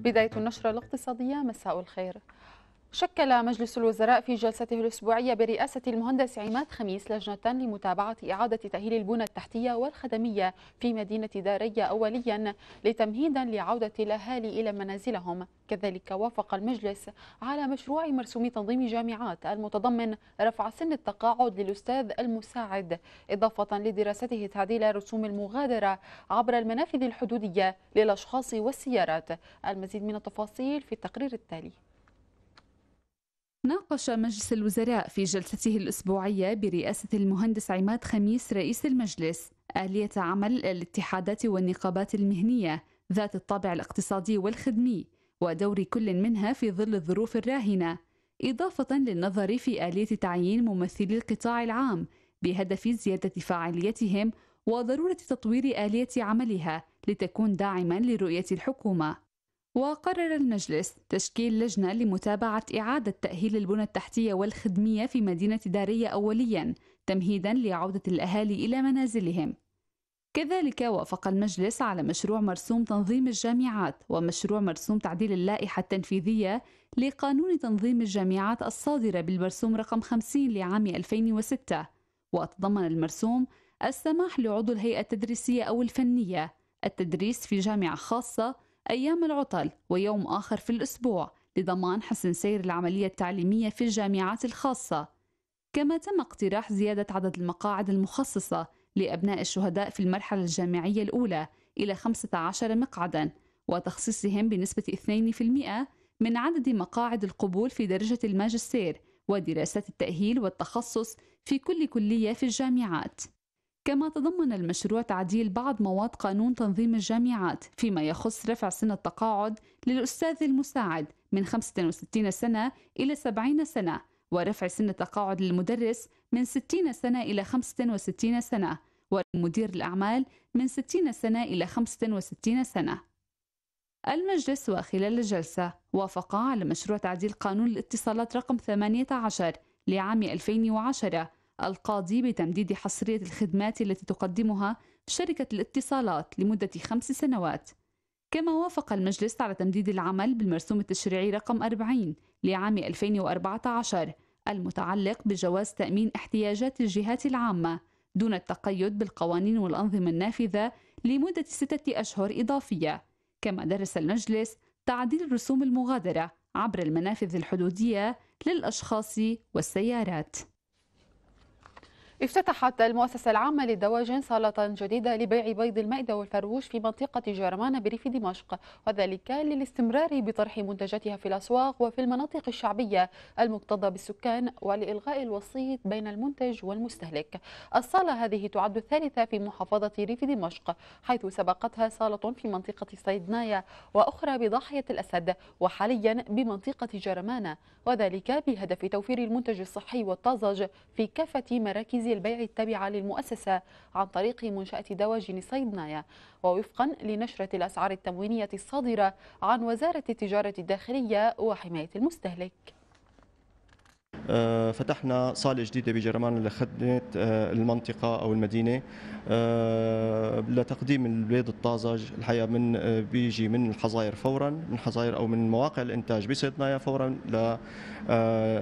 بداية النشرة الاقتصادية مساء الخير شكل مجلس الوزراء في جلسته الأسبوعية برئاسة المهندس عماد خميس لجنة لمتابعة إعادة تأهيل البنى التحتية والخدمية في مدينة دارية أوليا لتمهيدا لعودة الأهالي إلى منازلهم كذلك وافق المجلس على مشروع مرسوم تنظيم جامعات المتضمن رفع سن التقاعد للأستاذ المساعد إضافة لدراسته تعديل رسوم المغادرة عبر المنافذ الحدودية للأشخاص والسيارات المزيد من التفاصيل في التقرير التالي ناقش مجلس الوزراء في جلسته الأسبوعية برئاسة المهندس عماد خميس رئيس المجلس آلية عمل الاتحادات والنقابات المهنية ذات الطابع الاقتصادي والخدمي ودور كل منها في ظل الظروف الراهنة إضافة للنظر في آلية تعيين ممثلي القطاع العام بهدف زيادة فاعليتهم وضرورة تطوير آلية عملها لتكون داعما لرؤية الحكومة وقرر المجلس تشكيل لجنة لمتابعة إعادة تأهيل البنى التحتية والخدمية في مدينة دارية أوليا تمهيدا لعودة الأهالي إلى منازلهم كذلك وافق المجلس على مشروع مرسوم تنظيم الجامعات ومشروع مرسوم تعديل اللائحة التنفيذية لقانون تنظيم الجامعات الصادرة بالمرسوم رقم 50 لعام 2006 وتضمن المرسوم السماح لعضو الهيئة التدريسية أو الفنية التدريس في جامعة خاصة أيام العطل ويوم آخر في الأسبوع لضمان حسن سير العملية التعليمية في الجامعات الخاصة كما تم اقتراح زيادة عدد المقاعد المخصصة لأبناء الشهداء في المرحلة الجامعية الأولى إلى 15 مقعدا وتخصيصهم بنسبة 2% من عدد مقاعد القبول في درجة الماجستير ودراسات التأهيل والتخصص في كل كلية في الجامعات كما تضمن المشروع تعديل بعض مواد قانون تنظيم الجامعات فيما يخص رفع سن التقاعد للأستاذ المساعد من 65 سنة إلى 70 سنة ورفع سن التقاعد للمدرس من 60 سنة إلى 65 سنة ومدير الأعمال من 60 سنة إلى 65 سنة المجلس وخلال الجلسة وافق على مشروع تعديل قانون الاتصالات رقم 18 لعام 2010 القاضي بتمديد حصرية الخدمات التي تقدمها شركة الاتصالات لمدة خمس سنوات كما وافق المجلس على تمديد العمل بالمرسوم التشريعي رقم 40 لعام 2014 المتعلق بجواز تأمين احتياجات الجهات العامة دون التقيد بالقوانين والأنظمة النافذة لمدة ستة أشهر إضافية كما درس المجلس تعديل رسوم المغادرة عبر المنافذ الحدودية للأشخاص والسيارات افتتحت المؤسسة العامة للدواجن صالة جديدة لبيع بيض المائدة والفروج في منطقة جرمانة بريف دمشق وذلك للاستمرار بطرح منتجاتها في الأسواق وفي المناطق الشعبية المكتظة بالسكان ولإلغاء الوسيط بين المنتج والمستهلك الصالة هذه تعد الثالثة في محافظة ريف دمشق حيث سبقتها صالة في منطقة صيدنايا وأخرى بضاحية الأسد وحاليا بمنطقة جرمانة وذلك بهدف توفير المنتج الصحي والطازج في كافة مراكز نوادي البيع التابعة للمؤسسة عن طريق منشأة دواجن صيدنايا ووفقا لنشرة الأسعار التموينية الصادرة عن وزارة التجارة الداخلية وحماية المستهلك آه، فتحنا صاله جديده بجرمان اللي خدمت آه، المنطقه او المدينه آه، لتقديم البيض الطازج الحقيقه من بيجي من الحظاير فورا من حظاير او من مواقع الانتاج بصيدنايا فورا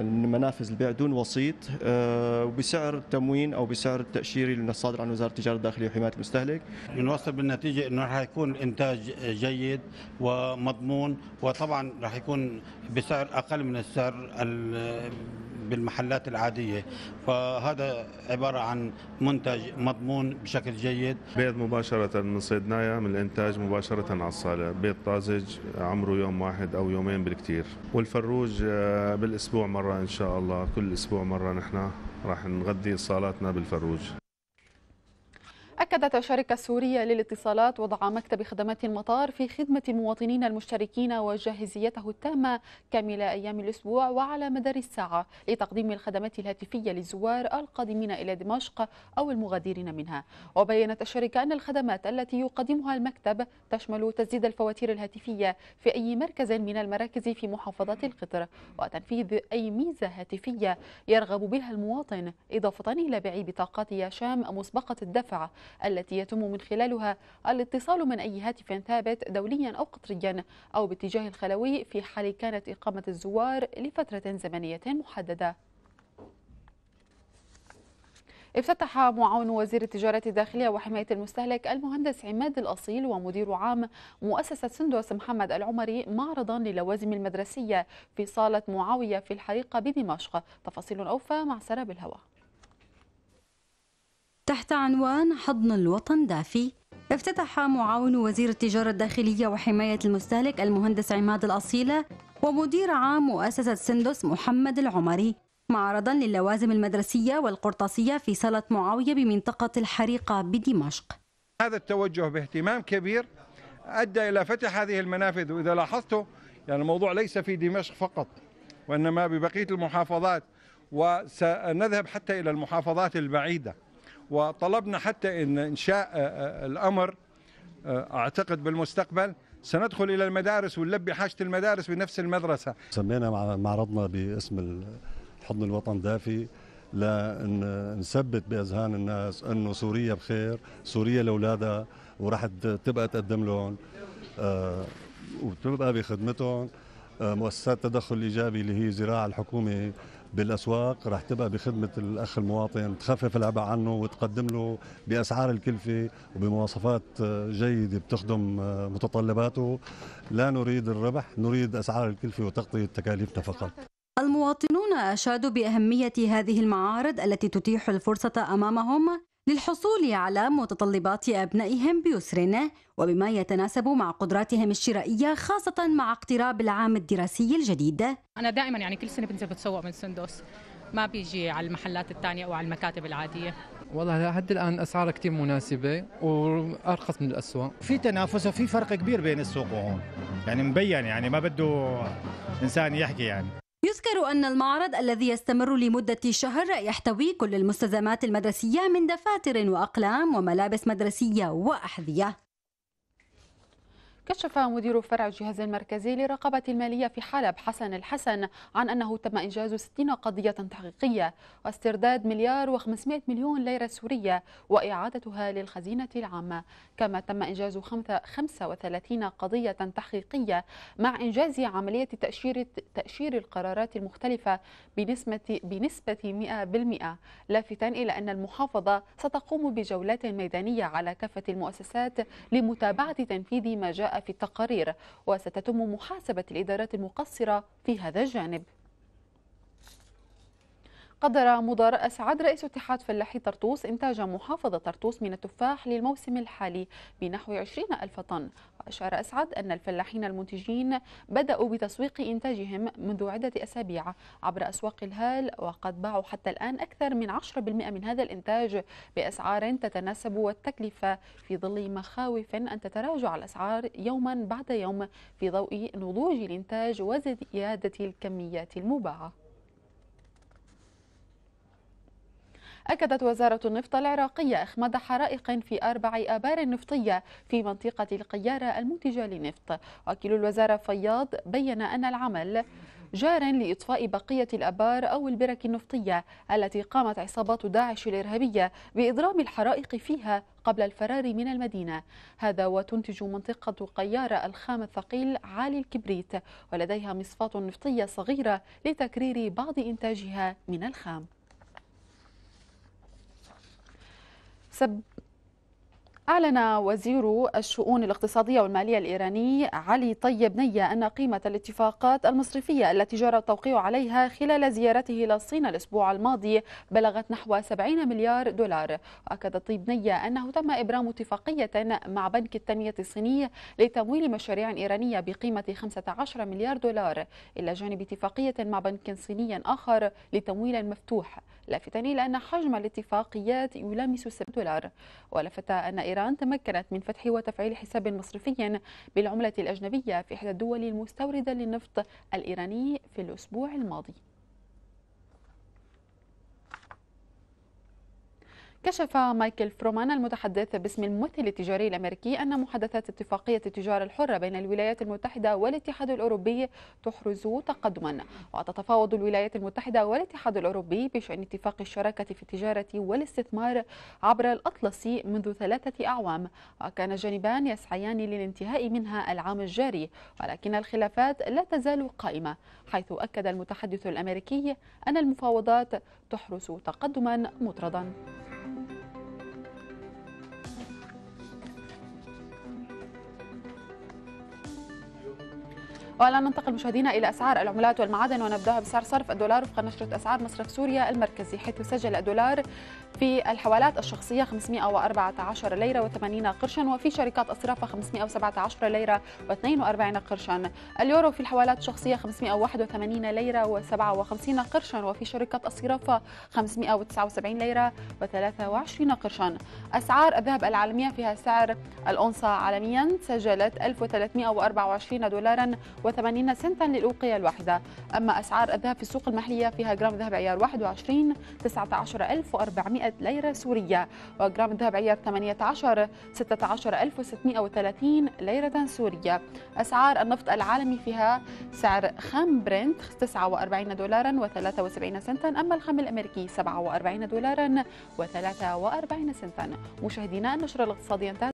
لمنافذ البيع دون وسيط وبسعر التموين او بسعر التاشيري الصادر عن وزاره التجاره الداخليه وحمايه المستهلك بنوصل بالنتيجه انه راح يكون الانتاج جيد ومضمون وطبعا راح يكون بسعر اقل من السعر بالمحلات العادية فهذا عبارة عن منتج مضمون بشكل جيد بيض مباشرة من صيدنايا من الإنتاج مباشرة على الصالة بيض طازج عمره يوم واحد أو يومين بالكتير والفروج آه، بالأسبوع مرة إن شاء الله كل أسبوع مرة نحن راح نغذي صالاتنا بالفروج أكدت الشركة السورية للاتصالات وضع مكتب خدمات المطار في خدمة المواطنين المشتركين وجاهزيته التامة كاملة أيام الأسبوع وعلى مدار الساعة لتقديم الخدمات الهاتفية للزوار القادمين إلى دمشق أو المغادرين منها وبينت الشركة أن الخدمات التي يقدمها المكتب تشمل تسديد الفواتير الهاتفية في أي مركز من المراكز في محافظة القطر وتنفيذ أي ميزة هاتفية يرغب بها المواطن إضافة إلى بيع بطاقات يا شام مسبقة الدفع التي يتم من خلالها الاتصال من أي هاتف ثابت دوليا أو قطريا أو باتجاه الخلوي في حال كانت إقامة الزوار لفترة زمنية محددة افتتح معاون وزير التجارة الداخلية وحماية المستهلك المهندس عماد الأصيل ومدير عام مؤسسة سندس محمد العمري معرضا للوازم المدرسية في صالة معاوية في الحريقة بدمشق تفاصيل أوفى مع سراب الهواء تحت عنوان حضن الوطن دافي افتتح معاون وزير التجارة الداخلية وحماية المستهلك المهندس عماد الأصيلة ومدير عام مؤسسة سندس محمد العمري معرضا للوازم المدرسية والقرطاسية في صالة معاوية بمنطقة الحريقة بدمشق هذا التوجه باهتمام كبير أدى إلى فتح هذه المنافذ وإذا لاحظتوا يعني الموضوع ليس في دمشق فقط وإنما ببقية المحافظات وسنذهب حتى إلى المحافظات البعيدة وطلبنا حتى ان انشاء آه، آه، الامر آه، اعتقد بالمستقبل سندخل الى المدارس ونلبي حاجه المدارس بنفس المدرسه. سمينا معرضنا باسم الحضن الوطن دافي لنثبت باذهان الناس انه سوريا بخير، سوريا لاولادها وراح تبقى تقدم لهم وتبقى بخدمتهم مؤسسات تدخل ايجابي اللي هي زراعه الحكومه بالاسواق رح تبقى بخدمه الاخ المواطن تخفف العبء عنه وتقدم له باسعار الكلفه وبمواصفات جيده بتخدم متطلباته لا نريد الربح نريد اسعار الكلفه وتغطيه تكاليفنا فقط المواطنون أشادوا بأهمية هذه المعارض التي تتيح الفرصة أمامهم للحصول على متطلبات أبنائهم بيسر وبما يتناسب مع قدراتهم الشرائية خاصة مع اقتراب العام الدراسي الجديد أنا دائما يعني كل سنة بنزل بتسوق من سندوس ما بيجي على المحلات الثانية أو على المكاتب العادية والله لحد الآن أسعارها كتير مناسبة وأرخص من الأسواق في تنافس وفي فرق كبير بين السوق وهون يعني مبين يعني ما بده إنسان يحكي يعني يذكر أن المعرض الذي يستمر لمدة شهر يحتوي كل المستلزمات المدرسية من دفاتر وأقلام وملابس مدرسية وأحذية كشف مدير فرع الجهاز المركزي للرقابة المالية في حلب حسن الحسن عن أنه تم إنجاز 60 قضية تحقيقية واسترداد مليار و500 مليون ليرة سورية وإعادتها للخزينة العامة كما تم إنجاز 35 قضية تحقيقية مع إنجاز عملية تأشير, تأشير القرارات المختلفة بنسبة, بنسبة 100% لافتا إلى أن المحافظة ستقوم بجولات ميدانية على كافة المؤسسات لمتابعة تنفيذ ما جاء في التقارير وستتم محاسبة الإدارات المقصرة في هذا الجانب قدر مدار أسعد رئيس اتحاد فلاحي طرطوس إنتاج محافظة طرطوس من التفاح للموسم الحالي بنحو 20 ألف طن وأشار أسعد أن الفلاحين المنتجين بدأوا بتسويق إنتاجهم منذ عدة أسابيع عبر أسواق الهال وقد باعوا حتى الآن أكثر من 10% من هذا الإنتاج بأسعار تتناسب والتكلفة في ظل مخاوف أن تتراجع الأسعار يوما بعد يوم في ضوء نضوج الإنتاج وزيادة الكميات المباعة أكدت وزارة النفط العراقية إخماد حرائق في أربع آبار نفطية في منطقة القيارة المنتجة للنفط وكيل الوزارة فياض بين أن العمل جار لإطفاء بقية الأبار أو البرك النفطية التي قامت عصابات داعش الإرهابية بإضرام الحرائق فيها قبل الفرار من المدينة هذا وتنتج منطقة قيارة الخام الثقيل عالي الكبريت ولديها مصفاة نفطية صغيرة لتكرير بعض إنتاجها من الخام sub أعلن وزير الشؤون الاقتصادية والمالية الإيراني علي طيب نية أن قيمة الاتفاقات المصرفية التي جرى التوقيع عليها خلال زيارته إلى الصين الأسبوع الماضي بلغت نحو 70 مليار دولار وأكد طيب نية أنه تم إبرام اتفاقية مع بنك التنمية الصيني لتمويل مشاريع إيرانية بقيمة 15 مليار دولار إلى جانب اتفاقية مع بنك صيني آخر لتمويل مفتوح لافتا إلى أن حجم الاتفاقيات يلامس 7 دولار ولفت أن إيران إيران تمكنت من فتح وتفعيل حساب مصرفي بالعملة الأجنبية في إحدى الدول المستوردة للنفط الإيراني في الأسبوع الماضي كشف مايكل فرومان المتحدث باسم الممثل التجاري الأمريكي أن محادثات اتفاقية التجارة الحرة بين الولايات المتحدة والاتحاد الأوروبي تحرز تقدما وتتفاوض الولايات المتحدة والاتحاد الأوروبي بشأن اتفاق الشراكة في التجارة والاستثمار عبر الأطلسي منذ ثلاثة أعوام وكان الجانبان يسعيان للانتهاء منها العام الجاري ولكن الخلافات لا تزال قائمة حيث أكد المتحدث الأمريكي أن المفاوضات تحرز تقدما مطردا والآن ننتقل مشاهدينا إلى أسعار العملات والمعادن ونبدأها بسعر صرف الدولار وفق نشرة أسعار مصرف سوريا المركزي حيث سجل الدولار في الحوالات الشخصية 514 ليرة و80 قرشا وفي شركات الصرافة 517 ليرة و42 قرشا اليورو في الحوالات الشخصية 581 ليرة و57 قرشا وفي شركات الصرافة 579 ليرة و23 قرشا أسعار الذهب العالمية فيها سعر الأونصة عالميا سجلت 1324 دولارا و80 سنتا للأوقية الواحدة أما أسعار الذهب في السوق المحلية فيها جرام ذهب عيار 21 19400 ليرة سورية وجرام الذهب عيار 18 16630 ليرة سورية أسعار النفط العالمي فيها سعر خام برنت 49 دولارا و73 سنتا أما الخام الأمريكي 47 دولارا و43 سنتا مشاهدينا النشرة الاقتصادية انتهت